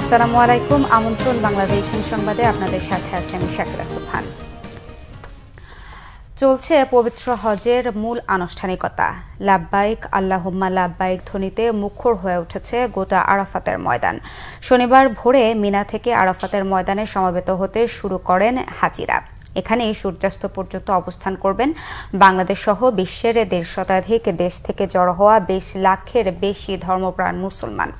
আসসালামু আলাইকুম আমন্ত্রণ বাংলাদেশ সংবাদে আপনাদের সাথে আছে আমি শাকিরা সুফান চলছে পবিত্র হজের মূল আনুষ্ঠানিকতা লাভবাইক আল্লাহম্মা লাভবাইক ধ্বনিতে মুখর হয়ে উঠেছে গোটা আরাফাতের ময়দান শনিবার ভোরে মিনা থেকে আরাফাতের ময়দানে সমবেত হতে শুরু করেন হাজিরা এখানে সূর্যাস্ত পর্যন্ত অবস্থান করবেন বাংলাদেশ সহ বিশ্বের দেড় শতাধিক দেশ থেকে জড়ো হওয়া বেশ লাখের বেশি ধর্মপ্রাণ মুসলমান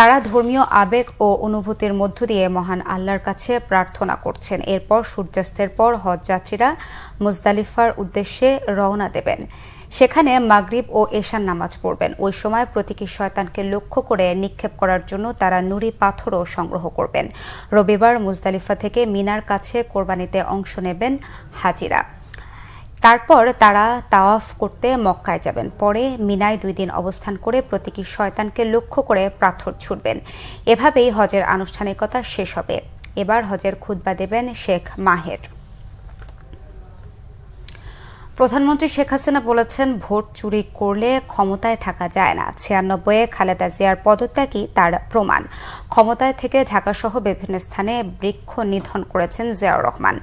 তারা ধর্মীয় আবেগ ও অনুভূতির মধ্য দিয়ে মহান আল্লাহর কাছে প্রার্থনা করছেন এরপর সূর্যাস্তের পর হজযাত্রীরা মুজদালিফার উদ্দেশ্যে রওনা দেবেন সেখানে মাগরিব ও এশার নামাজ পড়বেন ওই সময় প্রতীকী শয়তানকে লক্ষ্য করে নিক্ষেপ করার জন্য তারা নুড়ি পাথরও সংগ্রহ করবেন রবিবার মুজদালিফা থেকে মিনার কাছে কোরবানিতে অংশ নেবেন হাজিরা তারপর তারা তাওয়াফ করতে মক্কায় যাবেন পরে মিনায় দুই দিন অবস্থান করে প্রতীকী শয়তানকে লক্ষ্য করে পাথর ছুটবেন এভাবেই হজের আনুষ্ঠানিকতা শেষ হবে এবার হজের খুদ্া দেবেন শেখ মাহের প্রধানমন্ত্রী শেখ হাসিনা বলেছেন ভোট চুরি করলে ক্ষমতায় থাকা যায় না ছিয়ানব্বইয়ে খালেদা জিয়ার পদত্যাগই তার প্রমাণ ক্ষমতায় থেকে ঢাকাসহ বিভিন্ন স্থানে বৃক্ষ নিধন করেছেন জিয়াউর রহমান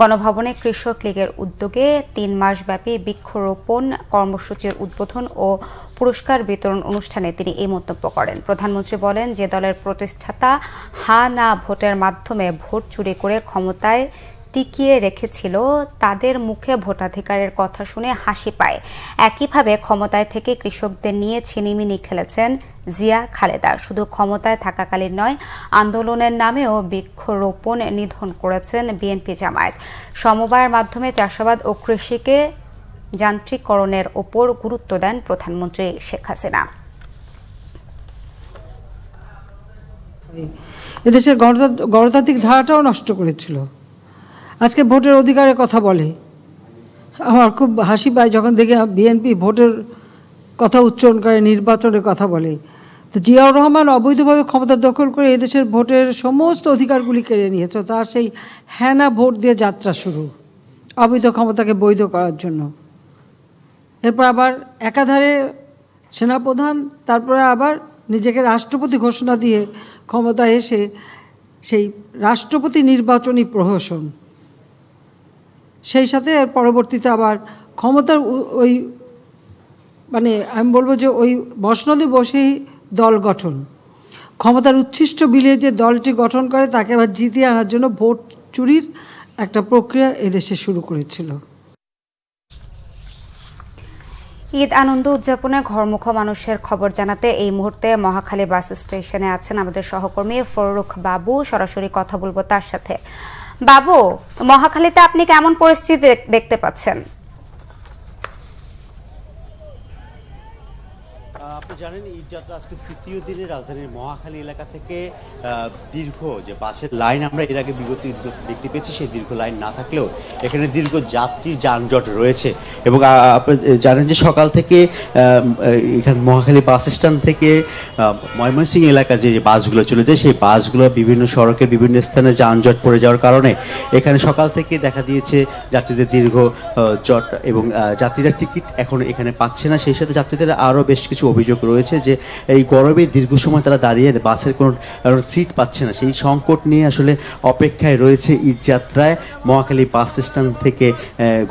গণভবনে কৃষক লীগের উদ্যোগে তিন মাসব্যাপী বৃক্ষরোপণ কর্মসূচির উদ্বোধন ও পুরস্কার বিতরণ অনুষ্ঠানে তিনি এই মন্তব্য করেন প্রধানমন্ত্রী বলেন যে দলের প্রতিষ্ঠাতা হা না ভোটের মাধ্যমে ভোট চুরি করে ক্ষমতায় টিকিয়ে রেখেছিল তাদের মুখে ভোটাধিকারের কথা শুনে হাসি পায় একইভাবে ক্ষমতায় থেকে কৃষকদের নিয়ে ছিনিমিনি খেলেছেন জিয়া খালেদা শুধু ক্ষমতায় থাকাকালীন নয় আন্দোলনের নামেও বৃক্ষরোপণ নিধন করেছেন বিএনপি জামায়াত সমবায়ের মাধ্যমে চাষাবাদ ও কৃষিকে যান্ত্রিককরণের ওপর গুরুত্ব দেন প্রধানমন্ত্রী শেখ হাসিনা এদেশের গণতান্ত্রিক ধারাটাও নষ্ট করেছিল আজকে ভোটের অধিকারের কথা বলে আমার খুব হাসি পায় যখন দেখি বিএনপি ভোটের কথা উচ্চারণ করে নির্বাচনের কথা বলে তো জিয়াউর রহমান অবৈধভাবে ক্ষমতা দখল করে এদেশের ভোটের সমস্ত অধিকারগুলি কেড়ে নিয়েছে তার সেই হ্যানা ভোট দিয়ে যাত্রা শুরু অবৈধ ক্ষমতাকে বৈধ করার জন্য এরপর আবার একাধারে সেনাপ্রধান তারপরে আবার নিজেকে রাষ্ট্রপতি ঘোষণা দিয়ে ক্ষমতা এসে সেই রাষ্ট্রপতি নির্বাচনী প্রহসন সেই সাথে আর পরবর্তীতে আবার ক্ষমতার ওই মানে আমি বলবো যে ওই বসনদে বসেই দল গঠন ক্ষমতার উচ্ছিষ্ট বিলে যে দলটি গঠন করে তাকে আবার জিতিয়ে আনার জন্য ভোট চুরির একটা প্রক্রিয়া এদেশে শুরু করেছিল ঈদ আনন্দ উদযাপনে ঘরমুখ মানুষের খবর জানাতে এই মুহূর্তে মহাখালী বাস স্টেশনে আছেন আমাদের সহকর্মী ফরুখ বাবু সরাসরি কথা বলবো তার সাথে বাবু মহাখালীতে আপনি কেমন পরিস্থিতি দেখতে পাচ্ছেন আপনি জানেন ঈদ যাত্রা আজকে তৃতীয় দিনে রাজধানীর মহাখালী এলাকা থেকে দীর্ঘ যে বাসের লাইন আমরা এর আগে বিগত দেখতে পেয়েছি সেই দীর্ঘ লাইন না থাকলেও এখানে দীর্ঘ যাত্রীর যানজট রয়েছে এবং আপনি জানেন যে সকাল থেকে এখান মহাখালী বাস স্ট্যান্ড থেকে ময়মনসিং এলাকা যে বাসগুলো চলে যায় সেই বাসগুলো বিভিন্ন সড়কের বিভিন্ন স্থানে যানজট পড়ে যাওয়ার কারণে এখানে সকাল থেকে দেখা দিয়েছে যাত্রীদের দীর্ঘ জট এবং যাত্রীরা টিকিট এখন এখানে পাচ্ছে না সেই সাথে যাত্রীদের আরও বেশ কিছু অভিযোগ রয়েছে যে এই গরমে দীর্ঘ সময় তারা দাঁড়িয়ে বাসের কোনো সিট পাচ্ছে না সেই সংকট নিয়ে আসলে অপেক্ষায় রয়েছে ঈদ যাত্রায় মহাখালী বাস স্ট্যান্ড থেকে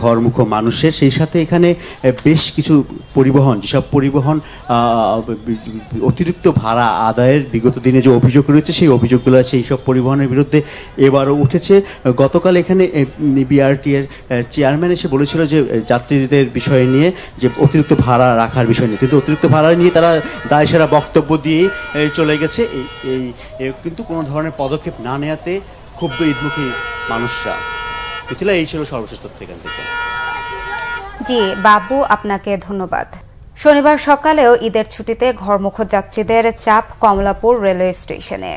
ঘরমুখ মানুষের সেই সাথে এখানে বেশ কিছু পরিবহন যেসব পরিবহন অতিরিক্ত ভাড়া আদায়ের বিগত দিনে যে অভিযোগ রয়েছে সেই অভিযোগগুলো সেই সব পরিবহনের বিরুদ্ধে এবারও উঠেছে গতকাল এখানে বিআরটি এর চেয়ারম্যান এসে বলেছিল যে যাত্রীদের বিষয় নিয়ে যে অতিরিক্ত ভাড়া রাখার বিষয় নিয়ে কিন্তু অতিরিক্ত ভাড়া করেনি তারা দায় সেরা বক্তব্য দিয়ে চলে গেছে এই কিন্তু কোনো ধরনের পদক্ষেপ না নেওয়াতে ক্ষুব্ধ ঈদমুখী মানুষরা মিথিলা এই ছিল সর্বশেষ তথ্য এখান থেকে জি বাবু আপনাকে ধন্যবাদ শনিবার সকালেও ঈদের ছুটিতে ঘরমুখ যাত্রীদের চাপ কমলাপুর রেলওয়ে স্টেশনে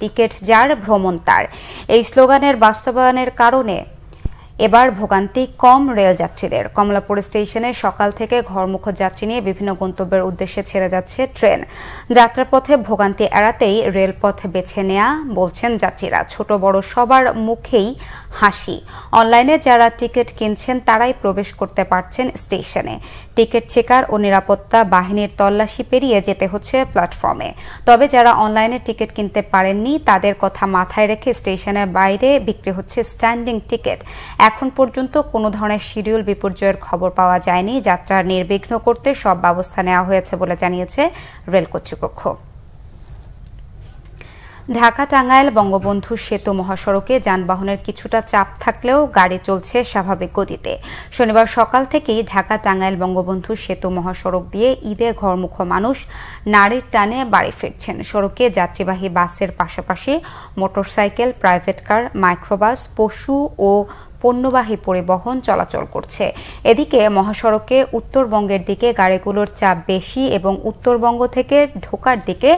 টিকিট যার ভ্রমণ তার এই স্লোগানের বাস্তবায়নের কারণে এবার ভোগান্তি কম রেল যাত্রীদের কমলাপুর স্টেশনে সকাল থেকে ঘরমুখ যাত্রী নিয়ে বিভিন্ন গন্তব্যের উদ্দেশ্যে ছেড়ে যাচ্ছে ট্রেন যাত্রাপথে ভোগান্তি এড়াতেই রেলপথ বেছে নেয়া বলছেন যাত্রীরা ছোট বড় সবার মুখেই হাসি অনলাইনে যারা টিকিট কিনছেন তারাই প্রবেশ করতে পারছেন স্টেশনে টিকিট চেকার ও নিরাপত্তা বাহিনীর তল্লাশি পেরিয়ে যেতে হচ্ছে প্ল্যাটফর্মে তবে যারা অনলাইনে টিকিট কিনতে পারেননি তাদের কথা মাথায় রেখে স্টেশনের বাইরে বিক্রি হচ্ছে স্ট্যান্ডিং টিকিট এখন পর্যন্ত কোনো ধরনের শিডিউল বিপর্যয়ের খবর পাওয়া যায়নি যাত্রা নির্বিঘ্ন করতে সব ব্যবস্থা নেওয়া হয়েছে বলে জানিয়েছে রেল কর্তৃপক্ষ ঢাকা টাঙ্গাইল বঙ্গবন্ধু সেতু মহাসড়কে যানবাহনের কিছুটা চাপ থাকলেও গাড়ি চলছে স্বাভাবিক গতিতে শনিবার সকাল থেকেই ঢাকা টাঙ্গাইল বঙ্গবন্ধু সেতু মহাসড়ক দিয়ে ঈদে ঘরমুখ মানুষ নারীর টানে বাড়ি ফিরছেন সড়কে যাত্রীবাহী বাসের পাশাপাশি মোটরসাইকেল প্রাইভেট কার মাইক্রোবাস পশু ও পণ্যবাহী পরিবহন চলাচল করছে এদিকে মহাসড়কে উত্তরবঙ্গের দিকে গাড়িগুলোর চাপ বেশি এবং উত্তরবঙ্গ থেকে ঢোকার দিকে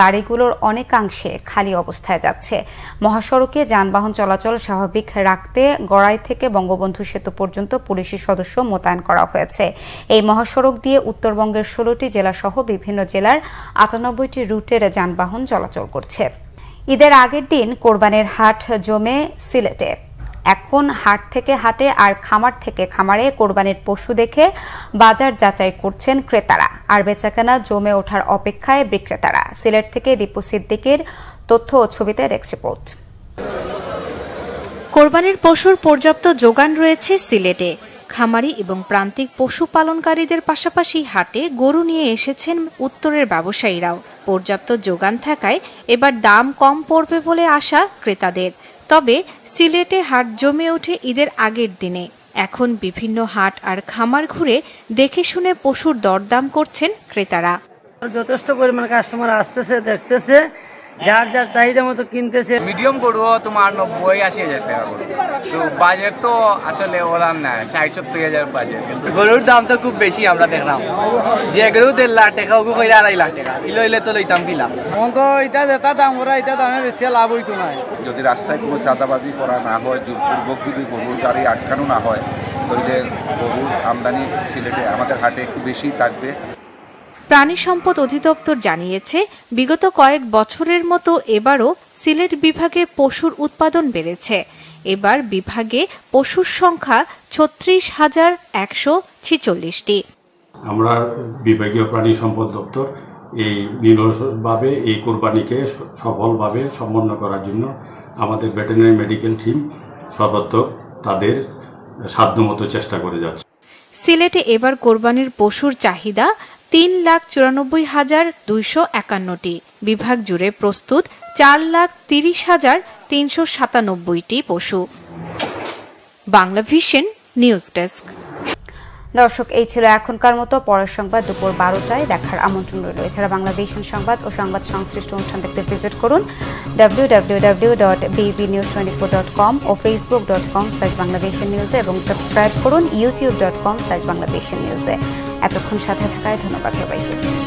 গাড়িগুলোর অনেকাংশে খালি অবস্থায় যাচ্ছে মহাসড়কে যানবাহন চলাচল স্বাভাবিক রাখতে গড়াই থেকে বঙ্গবন্ধু সেতু পর্যন্ত পুলিশের সদস্য মোতায়েন করা হয়েছে এই মহাসড়ক দিয়ে উত্তরবঙ্গের ষোলোটি জেলাসহ বিভিন্ন জেলার আটানব্বইটি রুটের যানবাহন চলাচল করছে ঈদের আগের দিন কোরবানের হাট জমে সিলেটে এখন হাট থেকে হাটে আর খামার থেকে খামারে কোরবানির পশু দেখে বাজার যাচাই করছেন ক্রেতারা আর বেচাকেনা জমে ওঠার অপেক্ষায় বিক্রেতারা সিলেট থেকে দীপু সিদ্দিকের তথ্য ও ছবিতে ডেস্ক রিপোর্ট কোরবানির পশুর পর্যাপ্ত যোগান রয়েছে সিলেটে খামারি এবং প্রান্তিক পশুপালনকারীদের পাশাপাশি হাটে গরু নিয়ে এসেছেন উত্তরের ব্যবসায়ীরাও পর্যাপ্ত যোগান থাকায় এবার দাম কম পড়বে বলে আশা ক্রেতাদের তবে সিলেটে হাট জমে ওঠে ঈদের আগের দিনে এখন বিভিন্ন হাট আর খামার ঘুরে দেখে শুনে পশুর দরদাম করছেন ক্রেতারা যথেষ্ট পরিমাণ কাস্টমার আসতেছে দেখতেছে যার যার চাহিদা মতো কিনতেছে মিডিয়াম গরুও তোমার নব্বই আশি হাজার টাকা গরু তো বাজেট তো আসলে ওলান না ষাট সত্তর হাজার বাজেট গরুর দাম তো খুব বেশি আমরা দেখলাম যে গরু দেড় লাখ টাকা ওগু কইরা আড়াই লাখ টাকা ইলো ইলে তো লইতাম কিলাম মন তো এটা যেটা দাম ওরা এটা দামে বেশি লাভ হইতো না যদি রাস্তায় কোনো চাঁদাবাজি করা না হয় দুর্ভোগ যদি গরুর গাড়ি আটকানো না হয় তাহলে গরুর আমদানি সিলেটে আমাদের হাটে একটু বেশি থাকবে প্রাণী সম্পদ অধিদপ্তর জানিয়েছে বিগত কয়েক বছরের মতো এবারও সিলেট বিভাগে পশুর উৎপাদন বেড়েছে এবার বিভাগে পশুর সংখ্যা ছত্রিশ হাজার একশো ছিচল্লিশটি আমরা বিভাগীয় প্রাণী সম্পদ দপ্তর এই নিরসভাবে এই কোরবানিকে সফলভাবে সম্পন্ন করার জন্য আমাদের ভেটেরিনারি মেডিকেল টিম সর্বাত্মক তাদের সাধ্যমতো চেষ্টা করে যাচ্ছে সিলেটে এবার কোরবানির পশুর চাহিদা তিন লাখ চুরানব্বই হাজার দুইশো একান্নটি বিভাগ জুড়ে প্রস্তুত চার লাখ তিরিশ হাজার তিনশো সাতানব্বইটি পশু বাংলা ভিশন নিউজ ডেস্ক দর্শক এই ছিল এখনকার মতো পরের সংবাদ দুপুর বারোটায় দেখার আমন্ত্রণ রইল এছাড়া বাংলা সংবাদ ও সংবাদ সংশ্লিষ্ট অনুষ্ঠান দেখতে ভিজিট করুন W W W dot BB news twenty four dot com ও ফেসবুক ডট কম স্ল্যাশ বাংলাদেশের নিউজে এবং সাবস্ক্রাইব করুন ইউটিউব ডট কম স্ল্যাশ বাংলাদেশের নিউজে এতক্ষণ সাথে থাকায় ধন্যবাদ সবাইকে